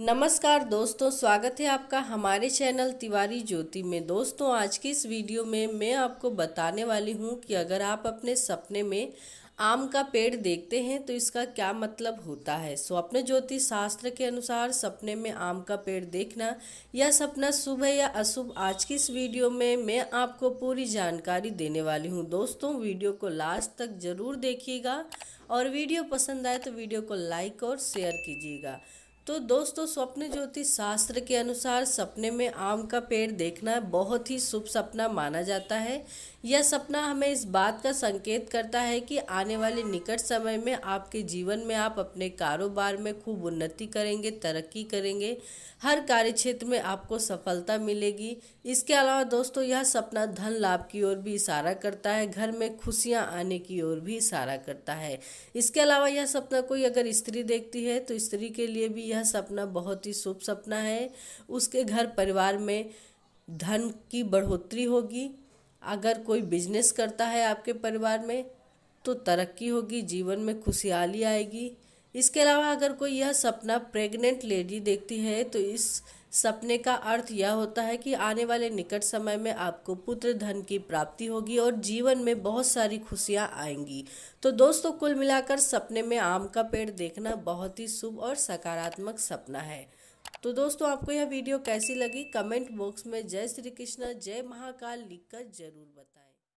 नमस्कार दोस्तों स्वागत है आपका हमारे चैनल तिवारी ज्योति में दोस्तों आज की इस वीडियो में मैं आपको बताने वाली हूँ कि अगर आप अपने सपने में आम का पेड़ देखते हैं तो इसका क्या मतलब होता है स्वप्न ज्योति शास्त्र के अनुसार सपने में आम का पेड़ देखना यह सपना शुभ है या अशुभ आज की इस वीडियो में मैं आपको पूरी जानकारी देने वाली हूँ दोस्तों वीडियो को लास्ट तक ज़रूर देखिएगा और वीडियो पसंद आए तो वीडियो को लाइक और शेयर कीजिएगा तो दोस्तों स्वप्न ज्योति शास्त्र के अनुसार सपने में आम का पेड़ देखना बहुत ही शुभ सपना माना जाता है यह सपना हमें इस बात का संकेत करता है कि आने वाले निकट समय में आपके जीवन में आप अपने कारोबार में खूब उन्नति करेंगे तरक्की करेंगे हर कार्य क्षेत्र में आपको सफलता मिलेगी इसके अलावा दोस्तों यह सपना धन लाभ की ओर भी इशारा करता है घर में खुशियाँ आने की ओर भी इशारा करता है इसके अलावा यह सपना कोई अगर स्त्री देखती है तो स्त्री के लिए भी यह यह सपना बहुत ही शुभ सपना है उसके घर परिवार में धन की बढ़ोतरी होगी अगर कोई बिजनेस करता है आपके परिवार में तो तरक्की होगी जीवन में खुशहाली आएगी इसके अलावा अगर कोई यह सपना प्रेग्नेंट लेडी देखती है तो इस सपने का अर्थ यह होता है कि आने वाले निकट समय में आपको पुत्र धन की प्राप्ति होगी और जीवन में बहुत सारी खुशियां आएंगी तो दोस्तों कुल मिलाकर सपने में आम का पेड़ देखना बहुत ही शुभ और सकारात्मक सपना है तो दोस्तों आपको यह वीडियो कैसी लगी कमेंट बॉक्स में जय श्री कृष्ण जय महाकाल लिखकर जरूर बताएं